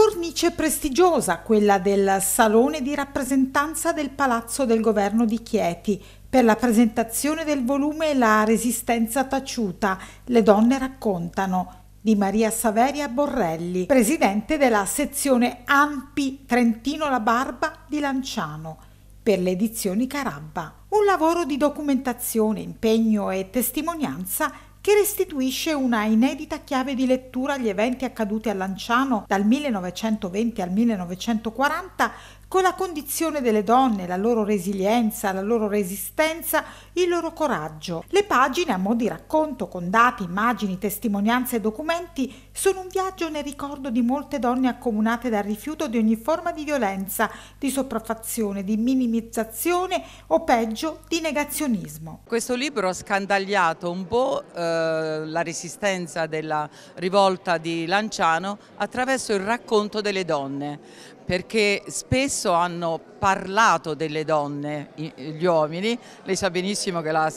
Cornice prestigiosa quella del Salone di rappresentanza del Palazzo del Governo di Chieti per la presentazione del volume La resistenza taciuta, le donne raccontano di Maria Saveria Borrelli, presidente della sezione Ampi Trentino La Barba di Lanciano per le edizioni Carabba. Un lavoro di documentazione, impegno e testimonianza che restituisce una inedita chiave di lettura agli eventi accaduti a Lanciano dal 1920 al 1940 con la condizione delle donne, la loro resilienza, la loro resistenza, il loro coraggio. Le pagine, a mo' di racconto, con dati, immagini, testimonianze e documenti, sono un viaggio nel ricordo di molte donne accomunate dal rifiuto di ogni forma di violenza, di sopraffazione, di minimizzazione o peggio di negazionismo. Questo libro ha scandagliato un po' eh, la resistenza della rivolta di Lanciano attraverso il racconto delle donne, perché spesso hanno parlato delle donne gli uomini, lei sa benissimo che la,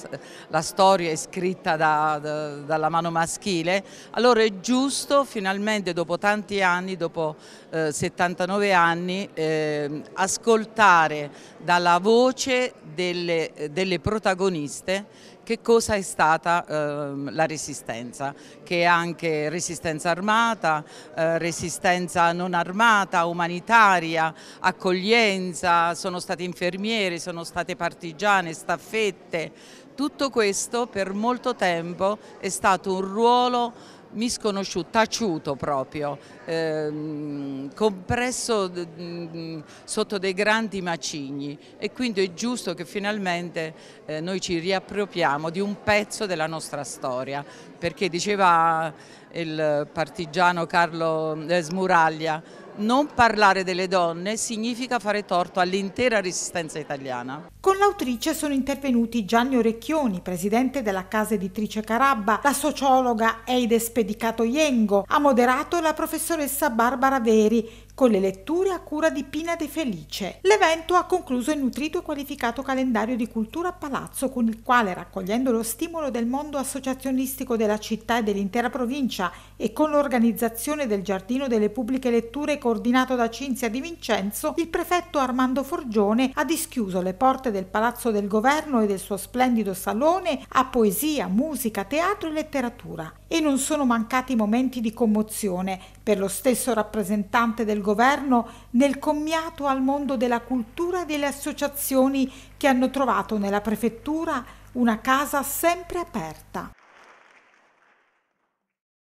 la storia è scritta da, da, dalla mano maschile, allora è giusto finalmente dopo tanti anni, dopo eh, 79 anni, eh, ascoltare dalla voce delle, delle protagoniste che cosa è stata eh, la resistenza, che è anche resistenza armata, eh, resistenza non armata, umanità, sanitaria, accoglienza, sono state infermieri, sono state partigiane, staffette. Tutto questo per molto tempo è stato un ruolo misconosciuto, taciuto proprio, ehm, compresso mm, sotto dei grandi macigni e quindi è giusto che finalmente eh, noi ci riappropriamo di un pezzo della nostra storia, perché diceva il partigiano Carlo eh, Smuraglia, non parlare delle donne significa fare torto all'intera resistenza italiana. Con l'autrice sono intervenuti Gianni Orecchioni, presidente della casa editrice Carabba, la sociologa Eide Spedicato Iengo, ha moderato la professoressa Barbara Veri, con le letture a cura di Pina De Felice. L'evento ha concluso il nutrito e qualificato calendario di cultura a palazzo con il quale, raccogliendo lo stimolo del mondo associazionistico della città e dell'intera provincia e con l'organizzazione del Giardino delle Pubbliche Letture coordinato da Cinzia Di Vincenzo, il prefetto Armando Forgione ha dischiuso le porte del Palazzo del Governo e del suo splendido salone a poesia, musica, teatro e letteratura. E non sono mancati momenti di commozione per lo stesso rappresentante del governo governo nel commiato al mondo della cultura e delle associazioni che hanno trovato nella prefettura una casa sempre aperta.